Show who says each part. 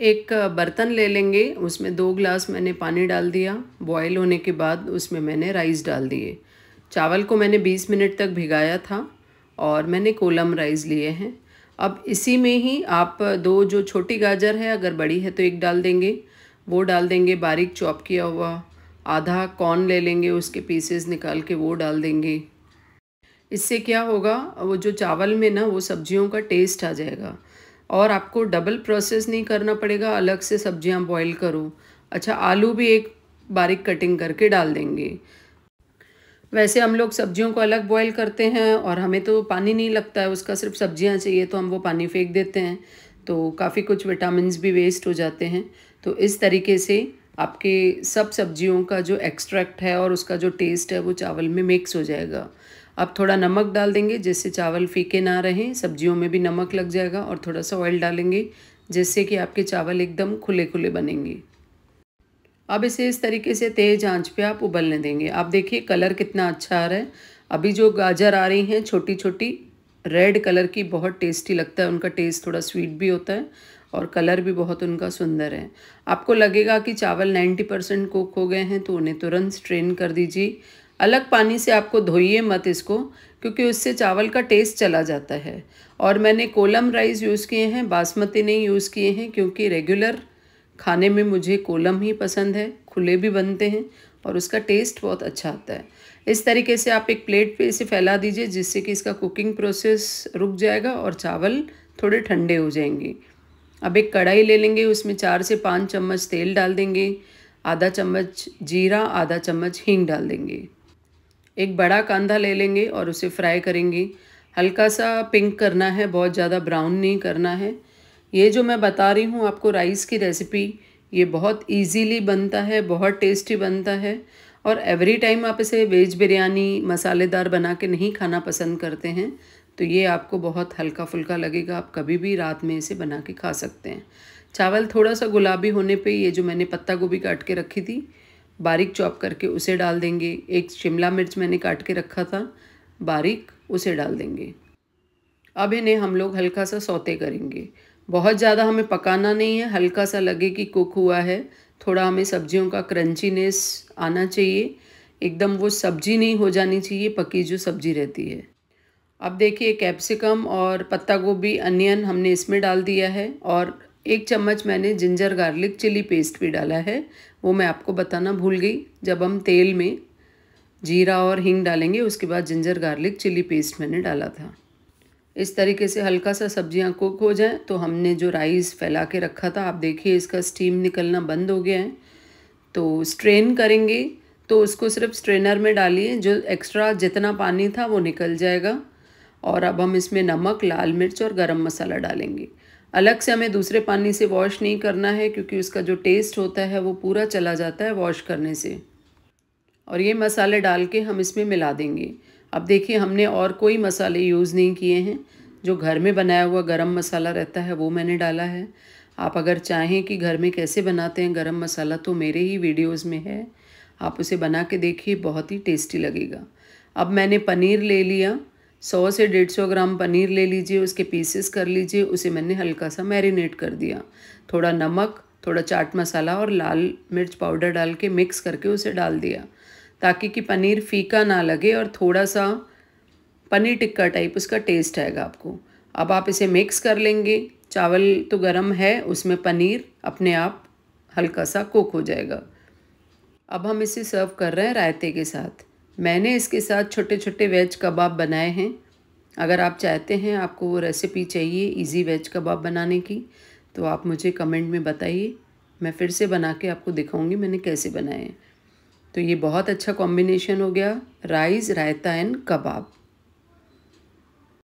Speaker 1: एक बर्तन ले लेंगे उसमें दो ग्लास मैंने पानी डाल दिया बॉयल होने के बाद उसमें मैंने राइस डाल दिए चावल को मैंने 20 मिनट तक भिगाया था और मैंने कोलम राइस लिए हैं अब इसी में ही आप दो जो छोटी गाजर है अगर बड़ी है तो एक डाल देंगे वो डाल देंगे बारीक चॉप किया हुआ आधा कॉर्न ले लेंगे उसके पीसेस निकाल के वो डाल देंगे इससे क्या होगा वो जो चावल में ना वो सब्जियों का टेस्ट आ जाएगा और आपको डबल प्रोसेस नहीं करना पड़ेगा अलग से सब्जियां बॉईल करो अच्छा आलू भी एक बारीक कटिंग करके डाल देंगे वैसे हम लोग सब्जियों को अलग बॉईल करते हैं और हमें तो पानी नहीं लगता है उसका सिर्फ सब्जियां चाहिए तो हम वो पानी फेंक देते हैं तो काफ़ी कुछ विटामिन भी वेस्ट हो जाते हैं तो इस तरीके से आपके सब सब्जियों का जो एक्स्ट्रैक्ट है और उसका जो टेस्ट है वो चावल में मिक्स हो जाएगा अब थोड़ा नमक डाल देंगे जिससे चावल फीके ना रहें सब्जियों में भी नमक लग जाएगा और थोड़ा सा ऑयल डालेंगे जिससे कि आपके चावल एकदम खुले खुले बनेंगे अब इसे इस तरीके से तेज़ आंच पे आप उबलने देंगे आप देखिए कलर कितना अच्छा आ रहा है अभी जो गाजर आ रही हैं छोटी छोटी रेड कलर की बहुत टेस्टी लगता है उनका टेस्ट थोड़ा स्वीट भी होता है और कलर भी बहुत उनका सुंदर है आपको लगेगा कि चावल 90 परसेंट कुक हो गए हैं तो उन्हें तुरंत स्ट्रेन कर दीजिए अलग पानी से आपको धोइए मत इसको क्योंकि उससे चावल का टेस्ट चला जाता है और मैंने कोलम राइस यूज़ किए हैं बासमती नहीं यूज़ किए हैं क्योंकि रेगुलर खाने में मुझे कोलम ही पसंद है खुले भी बनते हैं और उसका टेस्ट बहुत अच्छा आता है इस तरीके से आप एक प्लेट पे इसे फैला दीजिए जिससे कि इसका कुकिंग प्रोसेस रुक जाएगा और चावल थोड़े ठंडे हो जाएंगे अब एक कढ़ाई ले लेंगे उसमें चार से पाँच चम्मच तेल डाल देंगे आधा चम्मच जीरा आधा चम्मच हींग डाल देंगे एक बड़ा कांधा ले लेंगे और उसे फ्राई करेंगे हल्का सा पिंक करना है बहुत ज़्यादा ब्राउन नहीं करना है ये जो मैं बता रही हूँ आपको राइस की रेसिपी ये बहुत इजीली बनता है बहुत टेस्टी बनता है और एवरी टाइम आप इसे वेज बिरयानी मसालेदार बना के नहीं खाना पसंद करते हैं तो ये आपको बहुत हल्का फुल्का लगेगा आप कभी भी रात में इसे बना के खा सकते हैं चावल थोड़ा सा गुलाबी होने पे ये जो मैंने पत्ता गोभी काट के रखी थी बारीक चॉप करके उसे डाल देंगे एक शिमला मिर्च मैंने काट के रखा था बारीक उसे डाल देंगे अब इन्हें हम लोग हल्का सा सौते करेंगे बहुत ज़्यादा हमें पकाना नहीं है हल्का सा लगे कि कुक हुआ है थोड़ा हमें सब्जियों का क्रंचीनेस आना चाहिए एकदम वो सब्जी नहीं हो जानी चाहिए पकी जो सब्जी रहती है अब देखिए कैप्सिकम और पत्ता गोभी अनियन हमने इसमें डाल दिया है और एक चम्मच मैंने जिंजर गार्लिक चिली पेस्ट भी डाला है वो मैं आपको बताना भूल गई जब हम तेल में जीरा और हींग डालेंगे उसके बाद जिंजर गार्लिक चिली पेस्ट मैंने डाला था इस तरीके से हल्का सा सब्जियां कुक हो जाए तो हमने जो राइस फैला के रखा था आप देखिए इसका स्टीम निकलना बंद हो गया है तो स्ट्रेन करेंगे तो उसको सिर्फ स्ट्रेनर में डालिए जो एक्स्ट्रा जितना पानी था वो निकल जाएगा और अब हम इसमें नमक लाल मिर्च और गरम मसाला डालेंगे अलग से हमें दूसरे पानी से वॉश नहीं करना है क्योंकि उसका जो टेस्ट होता है वो पूरा चला जाता है वॉश करने से और ये मसाले डाल के हम इसमें मिला देंगे अब देखिए हमने और कोई मसाले यूज़ नहीं किए हैं जो घर में बनाया हुआ गरम मसाला रहता है वो मैंने डाला है आप अगर चाहें कि घर में कैसे बनाते हैं गरम मसाला तो मेरे ही वीडियोस में है आप उसे बना के देखिए बहुत ही टेस्टी लगेगा अब मैंने पनीर ले लिया सौ से डेढ़ सौ ग्राम पनीर ले लीजिए उसके पीसेस कर लीजिए उसे मैंने हल्का सा मैरिनेट कर दिया थोड़ा नमक थोड़ा चाट मसाला और लाल मिर्च पाउडर डाल के मिक्स करके उसे डाल दिया ताकि कि पनीर फीका ना लगे और थोड़ा सा पनीर टिक्का टाइप उसका टेस्ट आएगा आपको अब आप इसे मिक्स कर लेंगे चावल तो गर्म है उसमें पनीर अपने आप हल्का सा कुक हो जाएगा अब हम इसे सर्व कर रहे हैं रायते के साथ मैंने इसके साथ छोटे छोटे वेज कबाब बनाए हैं अगर आप चाहते हैं आपको वो रेसिपी चाहिए इजी वेज कबाब बनाने की तो आप मुझे कमेंट में बताइए मैं फिर से बना के आपको दिखाऊंगी मैंने कैसे बनाए हैं तो ये बहुत अच्छा कॉम्बिनेशन हो गया राइस रायता एंड कबाब